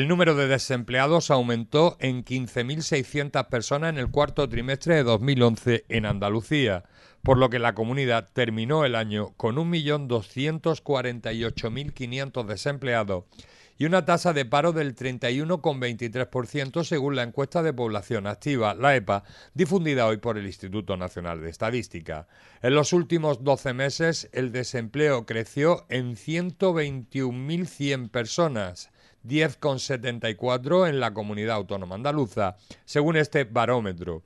El número de desempleados aumentó en 15.600 personas en el cuarto trimestre de 2011 en Andalucía, por lo que la comunidad terminó el año con 1.248.500 desempleados y una tasa de paro del 31,23% según la encuesta de población activa, la EPA, difundida hoy por el Instituto Nacional de Estadística. En los últimos 12 meses el desempleo creció en 121.100 personas 10,74 en la comunidad autónoma andaluza, según este barómetro.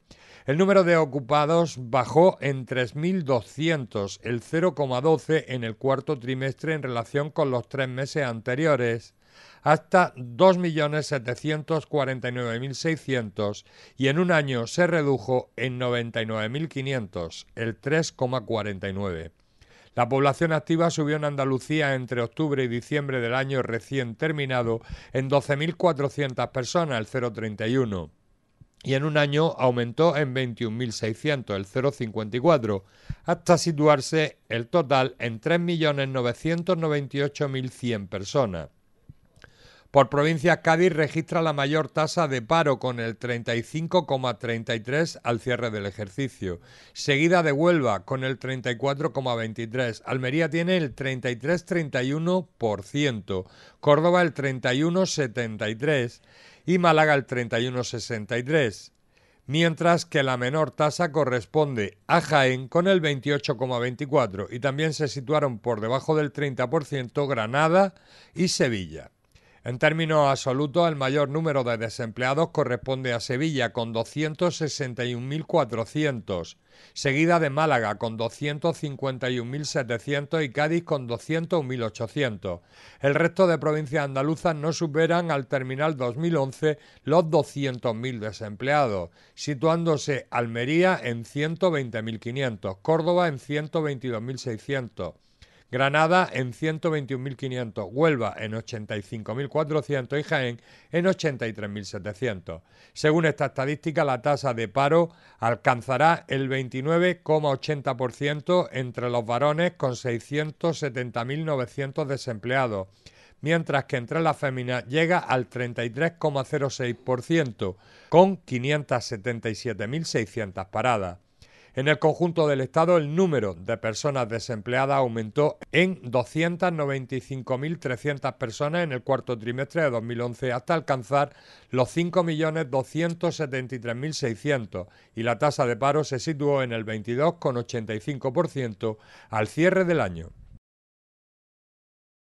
El número de ocupados bajó en 3.200, el 0,12 en el cuarto trimestre en relación con los tres meses anteriores hasta 2.749.600 y en un año se redujo en 99.500, el 3,49. La población activa subió en Andalucía entre octubre y diciembre del año recién terminado en 12.400 personas, el 0,31 y en un año aumentó en 21.600, el 0,54, hasta situarse el total en 3.998.100 personas. Por provincia, Cádiz registra la mayor tasa de paro con el 35,33 al cierre del ejercicio, seguida de Huelva con el 34,23, Almería tiene el 33,31%, Córdoba el 31,73% y Málaga el 31,63%. Mientras que la menor tasa corresponde a Jaén con el 28,24 y también se situaron por debajo del 30% Granada y Sevilla. En términos absolutos, el mayor número de desempleados corresponde a Sevilla con 261.400, seguida de Málaga con 251.700 y Cádiz con 201.800. El resto de provincias andaluzas no superan al terminal 2011 los 200.000 desempleados, situándose Almería en 120.500, Córdoba en 122.600. Granada en 121.500, Huelva en 85.400 y Jaén en 83.700. Según esta estadística, la tasa de paro alcanzará el 29,80% entre los varones con 670.900 desempleados mientras que entre las féminas llega al 33,06%, con 577.600 paradas. En el conjunto del Estado, el número de personas desempleadas aumentó en 295.300 personas en el cuarto trimestre de 2011 hasta alcanzar los 5.273.600 y la tasa de paro se situó en el 22,85% al cierre del año.